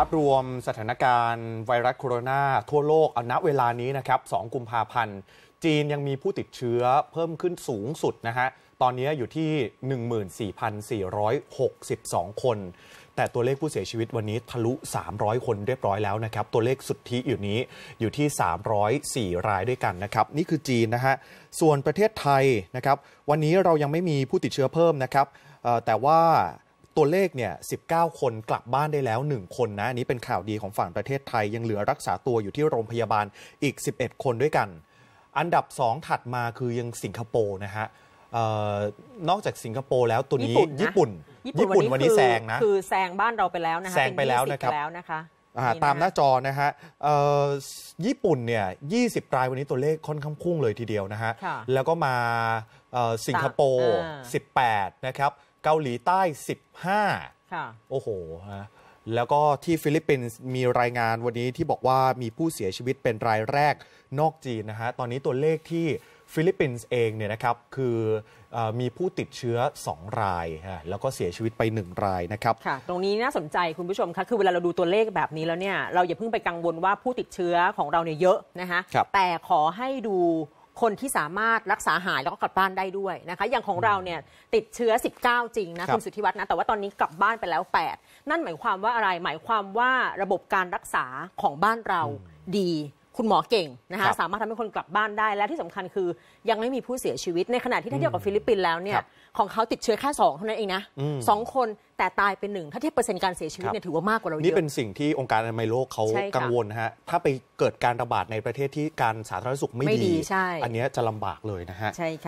ภาพรวมสถานการณ์ ไวรัสโคโรนา ทั่วโลกเอาณเวลานี้นะครับ 2 กุมภาพันธ์ จีนยังมีผู้ติดเชื้อเพิ่มขึ้นสูงสุดนะฮะ ตอนนี้อยู่ที่ 14,462 คน แต่ตัวเลขผู้เสียชีวิตวันนี้ทะลุ 300 คนเรียบร้อยแล้วนะครับ ตัวเลขสุดที่อยู่นี้อยู่ที่ 304 รายด้วยกันนะครับ นี่คือจีนนะฮะ ส่วนประเทศไทยนะครับ วันนี้เรายังไม่มีผู้ติดเชื้อเพิ่มนะครับแต่ว่าตัวเลขเนี่ย 19 คนกลับบ้านได้แล้ว 1 คนนะ อันนี้เป็นข่าวดีของฝั่งประเทศไทย ยังเหลือรักษาตัวอยู่ที่โรงพยาบาลอีก 11 คนด้วยกัน อันดับ 2 ถัดมาคือยังสิงคโปร์นะฮะนอกจากสิงคโปร์แล้วตัวนี้ญี่ปุ่น ญี่ปุ่นวันนี้แซงนะ คือแซงบ้านเราไปแล้วนะคะ แซงไปแล้วนะครับแล้วนะคะตามหน้าจอนะฮะญี่ปุ่นเนี่ย 20รายวันนี้ตัวเลขค่อนข้างพุ่งเลยทีเดียวนะฮะ แล้วก็มาสิงคโปร์ 18 นะครับเกาหลีใต้ 15ค่ะโอ้โหฮะ แล้วก็ที่ฟิลิปปินส์มีรายงานวันนี้ที่บอกว่ามีผู้เสียชีวิตเป็นรายแรกนอกจีนนะฮะ ตอนนี้ตัวเลขที่ฟิลิปปินส์เองเนี่ยนะครับ คืออมีผู้ติดเชื้อ 2 รายฮะ แล้วก็เสียชีวิตไป 1 รายนะครับ ค่ะตรงนี้น่าสนใจคุณผู้ชมคะคือเวลาเราดูตัวเลขแบบนี้แล้วเนี่ย เราอย่าเพิ่งไปกังวลว่าผู้ติดเชื้อของเราเนี่ยเยอะนะคะคแต่ขอให้ดูคนที่สามารถรักษาหายแล้วก็กลับบ้านได้ด้วยนะคะอย่างของเราเนี่ยติดเชื้อ 19 จริงนะ คุณสุทธิวัฒน์นะ แต่ว่าตอนนี้กลับบ้านไปแล้ว 8 นั่นหมายความว่าอะไรหมายความว่าระบบการรักษาของบ้านเราดีคุณหมอเก่งนะคะสามารถทำให้คนกลับบ้านได้และที่สำคัญคือยังไม่มีผู้เสียชีวิตในขณะที่ถ้าเทียบกับฟิลิปปินส์แล้วเนี่ยของเขาติดเชื้อแค่2เท่านั้นเองนะสองคนแต่ตายเป็นหนึ่งถ้าเทียบเปอร์เซ็นต์การเสียชีวิตเนี่ยถือว่ามากกว่าเราเยอะนี่เป็นสิ่งที่องค์การอนามัยโลกเขากังวลฮะถ้าไปเกิดการระบาดในประเทศที่การสาธารณสุขไม่ดีอันนี้จะลำบากเลยนะฮะใช่ค่ะ